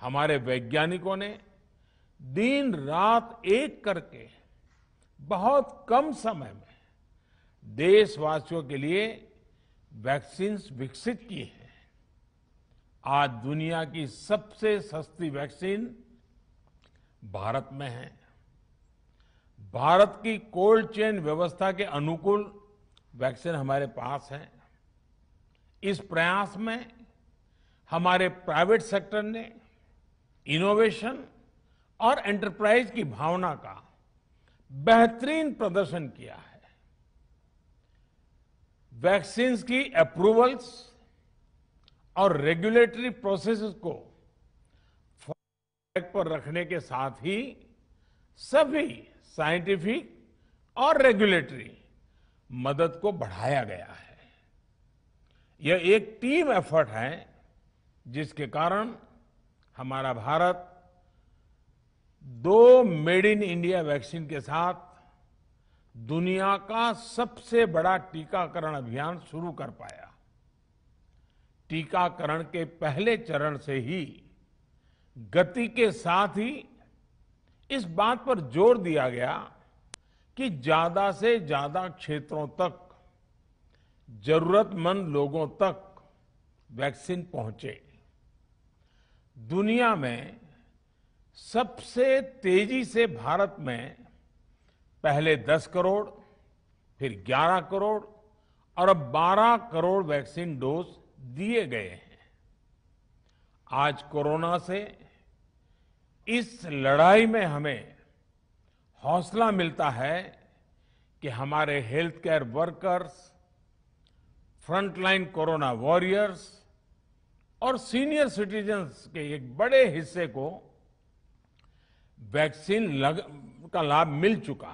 हमारे वैज्ञानिकों ने दिन रात एक करके बहुत कम समय में देशवासियों के लिए वैक्सीन विकसित की है आज दुनिया की सबसे सस्ती वैक्सीन भारत में है भारत की कोल्ड चेन व्यवस्था के अनुकूल वैक्सीन हमारे पास है इस प्रयास में हमारे प्राइवेट सेक्टर ने इनोवेशन और एंटरप्राइज की भावना का बेहतरीन प्रदर्शन किया है वैक्सीन की अप्रूवल्स और रेगुलेटरी प्रोसेस को फॉर पर रखने के साथ ही सभी साइंटिफिक और रेगुलेटरी मदद को बढ़ाया गया है यह एक टीम एफर्ट है जिसके कारण हमारा भारत दो मेड इन इंडिया वैक्सीन के साथ दुनिया का सबसे बड़ा टीकाकरण अभियान शुरू कर पाया टीकाकरण के पहले चरण से ही गति के साथ ही इस बात पर जोर दिया गया कि ज्यादा से ज्यादा क्षेत्रों तक जरूरतमंद लोगों तक वैक्सीन पहुंचे दुनिया में सबसे तेजी से भारत में पहले 10 करोड़ फिर 11 करोड़ और अब 12 करोड़ वैक्सीन डोज दिए गए हैं आज कोरोना से इस लड़ाई में हमें हौसला मिलता है कि हमारे health care workers frontline corona warriors और सीनियर सिटीजन्स के एक बड़े हिस्से को वैक्सीन लग का लाभ मिल चुका है